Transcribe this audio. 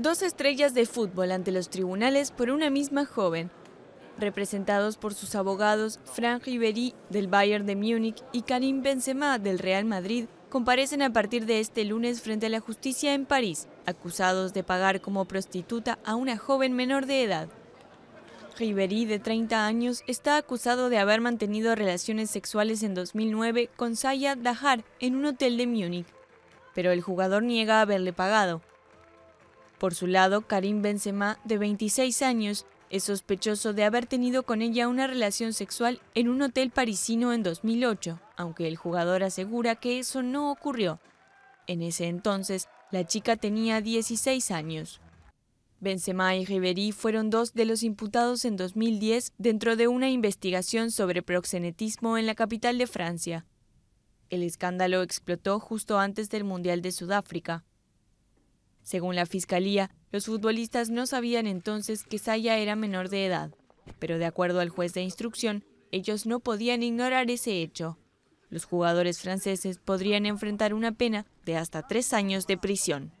Dos estrellas de fútbol ante los tribunales por una misma joven, representados por sus abogados Frank Ribery del Bayern de Múnich y Karim Benzema del Real Madrid, comparecen a partir de este lunes frente a la justicia en París, acusados de pagar como prostituta a una joven menor de edad. Ribery, de 30 años, está acusado de haber mantenido relaciones sexuales en 2009 con Saya Dahar en un hotel de Múnich, pero el jugador niega haberle pagado. Por su lado, Karim Benzema, de 26 años, es sospechoso de haber tenido con ella una relación sexual en un hotel parisino en 2008, aunque el jugador asegura que eso no ocurrió. En ese entonces, la chica tenía 16 años. Benzema y Ribery fueron dos de los imputados en 2010 dentro de una investigación sobre proxenetismo en la capital de Francia. El escándalo explotó justo antes del Mundial de Sudáfrica, según la fiscalía, los futbolistas no sabían entonces que Zaya era menor de edad, pero de acuerdo al juez de instrucción, ellos no podían ignorar ese hecho. Los jugadores franceses podrían enfrentar una pena de hasta tres años de prisión.